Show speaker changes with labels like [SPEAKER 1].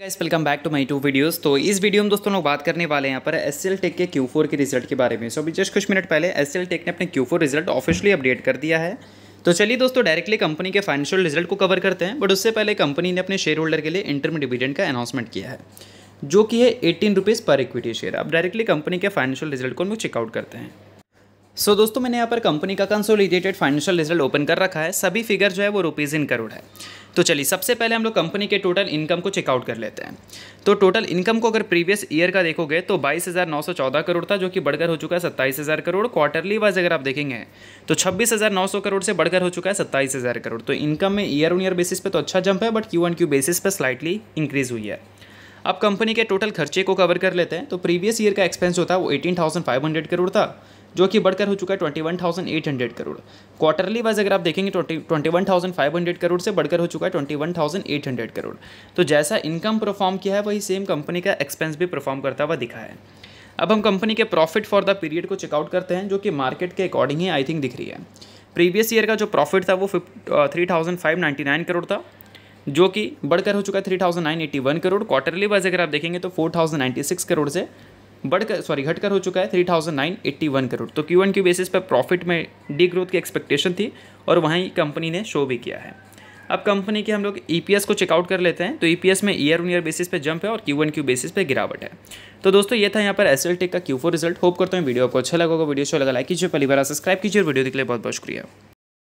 [SPEAKER 1] guys welcome back to my two videos तो इस video में दोस्तों लोग बात करने वाले हैं यहाँ पर एस एल टेक के Q4 के रिजल्ट के बारे में सो अभी जस्ट कुछ मिनट पहले एस एल टेक ने अपने Q4 रिजल्ट ऑफिशियली अपडेट कर दिया है तो चलिए दोस्तों डायरेक्टली कंपनी के फाइनेंशियल रिजल्ट को कवर करते हैं बट उससे पहले कंपनी ने अपने शेयर होल्डर के लिए इंटरम डिविडेंड का अनाउंसमेंट किया है जो कि है एटीन रुपीज़ पर इक्विटी शेयर अब डायरेक्टली कंपनी के फाइनेंशियल रिजल्ट को हम लोग चेकआउट करते हैं सो so, दोस्तों मैंने यहाँ पर कंपनी का कंसोलिडेटेड फाइनेंशियल रिजल्ट ओपन कर रखा है सभी फिगर जो है वो रुपीज़ इन करोड़ है तो चलिए सबसे पहले हम लोग कंपनी के टोटल इनकम को चेकआउट कर लेते हैं तो टोटल इनकम को अगर प्रीवियस ईयर का देखोगे तो 22,914 करोड़ था जो कि बढ़कर हो चुका है सत्ताईस करोड़ क्वार्टरली वाइज अगर आप देखेंगे तो छब्बीस करोड़ से बढ़कर हो चुका है सत्ताईस करोड़ तो इनकम में ईयर ऑन ईयर बेसिस पर तो अच्छा जंप है but Q and Q basis पे स्लाइटली इंक्रीज हुई है अब कंपनी के टोटल खर्चे को कवर कर लेते हैं तो प्रीवियस ईयर का एक्सपेंस जो था वो eighteen thousand five hundred crore था जो कि बढ़कर हो चुका है twenty one thousand eight hundred crore quarterly wise अगर आप देखेंगे twenty one thousand five hundred crore से बढ़कर हो चुका है twenty one thousand eight hundred crore तो जैसा इनकम परफॉर्म किया है वही सेम कंपनी का एक्सपेंस भी परफॉर्म करता हुआ दिखा है अब हम कंपनी के प्रॉफिट फॉर द पीरियड को चेकआउट करते हैं जो कि मार्केट के अकॉर्डिंग ही आई थिंक दिख रही है प्रीवियस ईयर का जो प्रॉफिट था वो three thousand five ninety nine crore था जो कि बढ़कर हो चुका है three thousand nine eighty one crore quarterly wise अगर आप देखेंगे तो four thousand ninety six crore से बढ़कर सॉरी घटकर हो चुका है three thousand nine eighty one crore तो क्यू एंड क्यू बेसिस पर प्रॉफिट में डी ग्रोथ की एक्सपेक्टेशन थी और वहीं कंपनी ने शो भी किया है अब कंपनी के हम लोग ई e को चेकआउट कर लेते हैं तो ई e में ईयर ऑन ईयर बेसिस पे जंप है और क्यू एन क्यू बेसिस पे गिरावट है तो दोस्तों ये था यहाँ पर एस टेक का क्यू रिजल्ट होप करता हूँ वीडियो आपको अच्छा लगा होगा वीडियो अच्छा लगा लाइक कीजिए पहली बार सब्सक्राइब कीजिए और वीडियो के लिए बहुत बहुत शुक्रिया